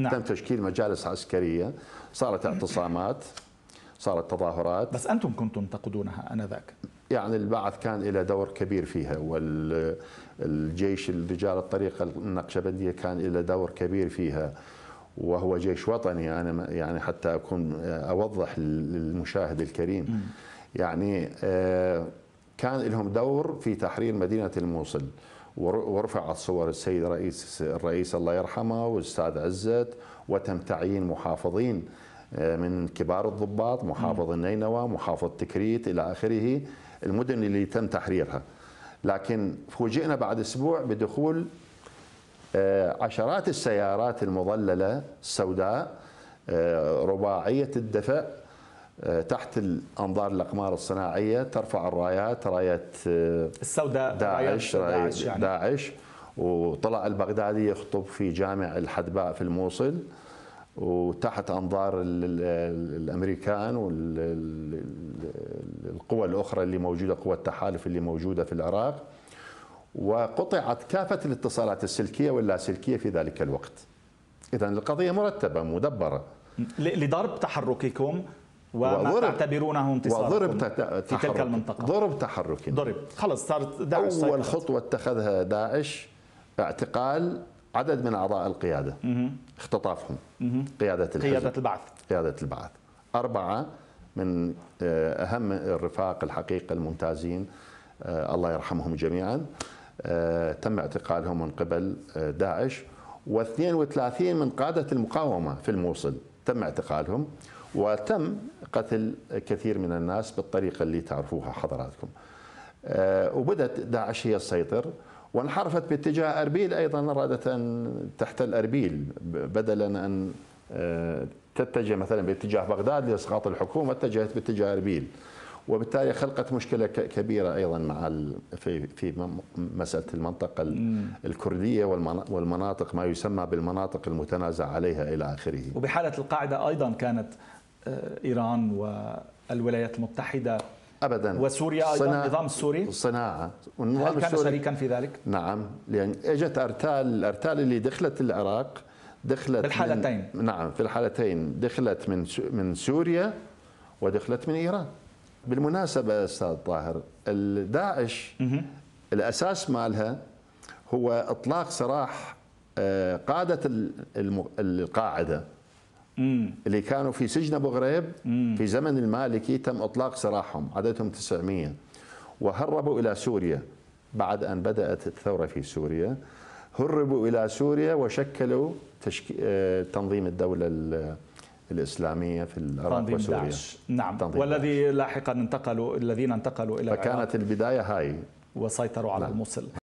نعم. تم تشكيل مجالس عسكرية صارت اعتصامات صارت تظاهرات بس أنتم كنتم تقودونها أنذاك يعني البعث كان له دور كبير فيها والجيش الرجال الطريقة النقشبندية كان له دور كبير فيها وهو جيش وطني أنا يعني حتى أكون أوضح للمشاهد الكريم يعني آه، كان لهم دور في تحرير مدينة الموصل ورفعت صور السيد رئيس الرئيس الله يرحمه والاستاذ عزت وتم تعيين محافظين آه، من كبار الضباط محافظ النينوى محافظ تكريت الى اخره المدن اللي تم تحريرها لكن فوجئنا بعد اسبوع بدخول آه، عشرات السيارات المظلله السوداء آه، رباعيه الدفع آه، تحت الانظار الاقمار الصناعيه ترفع الرايات رايه آه، السوداء داعش داعش, يعني. داعش وطلع البغدادي يخطب في جامع الحدباء في الموصل وتحت انظار الامريكان والقوى الاخرى اللي موجوده قوى التحالف اللي موجوده في العراق وقطعت كافه الاتصالات السلكيه واللاسلكيه في ذلك الوقت. اذا القضيه مرتبه مدبره. لضرب تحرككم وما تعتبرونه انتصار وضرب في تلك المنطقة ضرب تحركي ضرب خلص صارت داعش أول خطوة اتخذها داعش اعتقال عدد من أعضاء القيادة مه. اختطافهم مه. قيادة الحزب قيادة البعث قيادة البعث أربعة من آه، أهم الرفاق الحقيقة الممتازين آه، الله يرحمهم جميعا آه، تم اعتقالهم من قبل داعش و32 من قادة المقاومة في الموصل تم اعتقالهم وتم قتل كثير من الناس بالطريقة اللي تعرفوها حضراتكم آه، وبدأت داعش هي السيطر وانحرفت باتجاه أربيل أيضا أرادت أن تحتل أربيل بدلا أن آه، تتجه مثلا باتجاه بغداد لإسقاط الحكومة اتجهت باتجاه أربيل وبالتالي خلقت مشكلة كبيرة أيضا مع في في مسألة المنطقة الكردية والمناطق ما يسمى بالمناطق المتنازع عليها إلى آخره وبحالة القاعدة أيضا كانت آه، ايران والولايات المتحده ابدا وسوريا ايضا صناعة النظام السوري صناعه هل كان شريكا في ذلك؟ نعم لان اجت ارتال الارتال اللي دخلت العراق دخلت في الحالتين من نعم في الحالتين دخلت من من سوريا ودخلت من ايران بالمناسبه استاذ طاهر الداعش الاساس مالها هو اطلاق سراح آه، قاده القاعده اللي كانوا في سجن ابو غريب في زمن المالكي تم اطلاق سراحهم عددهم 900 وهربوا الى سوريا بعد ان بدات الثوره في سوريا هربوا الى سوريا وشكلوا تشكي... آه، تنظيم الدوله الإسلامية في العراق وسوريا داعش. نعم تنظيم والذي داعش. لاحقا انتقلوا الذين انتقلوا إلى فكانت العراق البداية هاي وسيطروا على نعم. الموصل